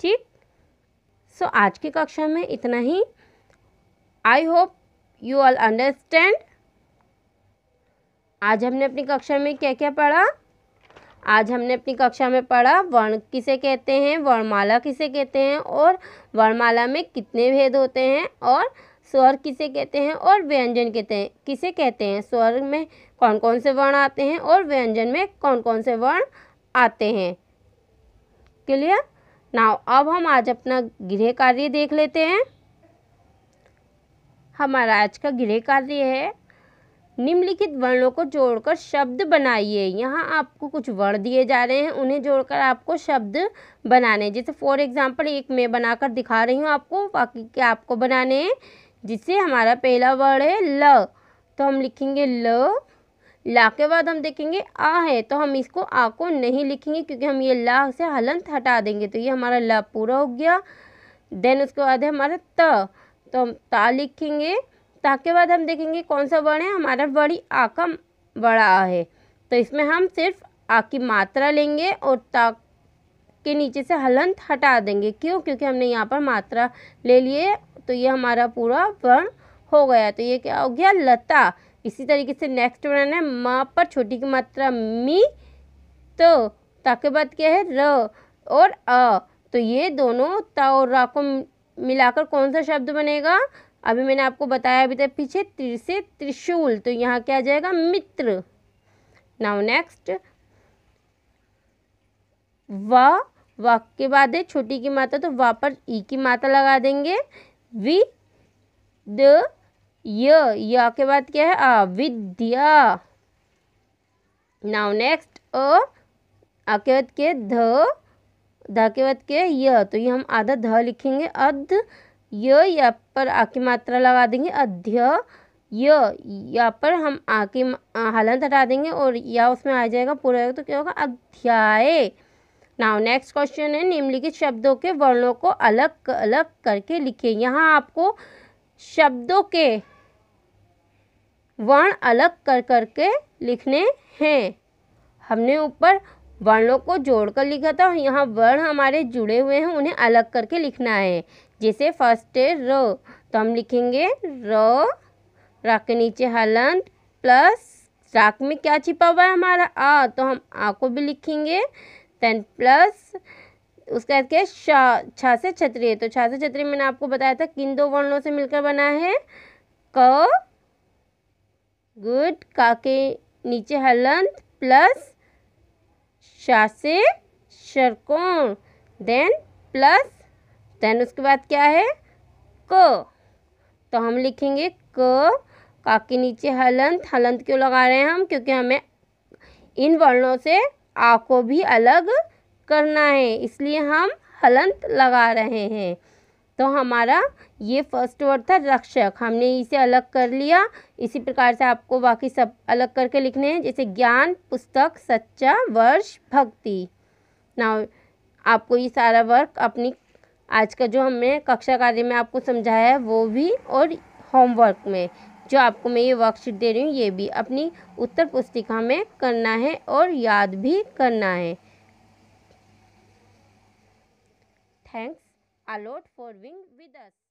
ठीक सो so, आज की कक्षा में इतना ही I hope you all understand आज हमने अपनी कक्षा में क्या क्या पढ़ा आज हमने अपनी कक्षा में पढ़ा वर्ण किसे कहते हैं वर्णमाला किसे कहते हैं और वर्णमाला में कितने भेद होते हैं और स्वर किसे कहते हैं और व्यंजन कहते हैं किसे कहते हैं स्वर में कौन कौन से वर्ण आते हैं और व्यंजन में कौन कौन से वर्ण आते हैं क्लियर नाव अब हम आज अपना गृह कार्य देख लेते हैं हमारा आज का गृह कार्य है निम्नलिखित वर्णों को जोड़कर शब्द बनाइए यहाँ आपको कुछ वर्ण दिए जा रहे हैं उन्हें जोड़कर आपको शब्द बनाने जैसे फॉर एग्जांपल एक मैं बनाकर दिखा रही हूँ आपको बाकी के आपको बनाने हैं जिससे हमारा पहला वर्ण है ल तो हम लिखेंगे ल ला के बाद हम देखेंगे आ है तो हम इसको आ को नहीं लिखेंगे क्योंकि हम ये ला से हलंत हटा देंगे तो ये हमारा ला पूरा हो गया देन उसके बाद है हमारा त तो हम ता लिखेंगे ता के बाद हम देखेंगे कौन सा वर्ण है हमारा बड़ी आ का बड़ा आ है तो इसमें हम सिर्फ आ की मात्रा लेंगे और ता के नीचे से हलंत हटा देंगे क्यों क्योंकि हमने यहाँ पर मात्रा ले लिए तो ये हमारा पूरा वर्ण हो गया तो ये क्या हो गया लता इसी तरीके से नेक्स्ट बनाना है माँ पर छोटी की मात्रा मी तो ता के बाद क्या है र और अ तो ये दोनों ता और रा को मिलाकर कौन सा शब्द बनेगा अभी मैंने आपको बताया अभी तक पीछे तिर से त्रिशूल तो यहाँ क्या आ जाएगा मित्र नाउ नेक्स्ट व वा के बाद है छोटी की माता तो वा पर ई की माता लगा देंगे वी द य के बाद क्या है आ विद्या नाउ नेक्स्ट अ के बाद के ध ध के बाद के य तो ये हम आधा ध लिखेंगे अध य यहाँ पर आ की मात्रा लगा देंगे अध्य य यहाँ पर हम आ की हालत हटा देंगे और या उसमें आ जाएगा पूरा तो क्या होगा अध्याय नाउ नेक्स्ट क्वेश्चन है निम्नलिखित शब्दों के वर्णों को अलग अलग करके लिखें यहाँ आपको शब्दों के वर्ण अलग कर कर के लिखने हैं हमने ऊपर वर्णों को जोड़कर लिखा था यहाँ वर्ण हमारे जुड़े हुए हैं उन्हें अलग करके लिखना है जैसे फर्स्ट है र तो हम लिखेंगे र रा के नीचे हलंत प्लस राख में क्या छिपा हुआ है हमारा आ तो हम आ को भी लिखेंगे देन प्लस उसके बाद क्या है छा से छत्रिय है तो छा से छतरी मैंने आपको बताया था किन दो वर्णों से मिलकर बना है क गुड का के नीचे हलंत प्लस शा से शर्कोण देन प्लस देन उसके बाद क्या है क तो हम लिखेंगे क का के नीचे हलंत हलंत क्यों लगा रहे हैं हम क्योंकि हमें इन वर्णों से आ को भी अलग करना है इसलिए हम हलंत लगा रहे हैं तो हमारा ये फर्स्ट वर्ड था रक्षक हमने इसे अलग कर लिया इसी प्रकार से आपको बाकी सब अलग करके लिखने हैं जैसे ज्ञान पुस्तक सच्चा वर्ष भक्ति नाउ आपको ये सारा वर्क अपनी आज का जो हमने कक्षा कार्य में आपको समझाया है वो भी और होमवर्क में जो आपको मैं ये वर्कशीट दे रही हूँ ये भी अपनी उत्तर पुस्तिका में करना है और याद भी करना है Thanks a lot for being with us.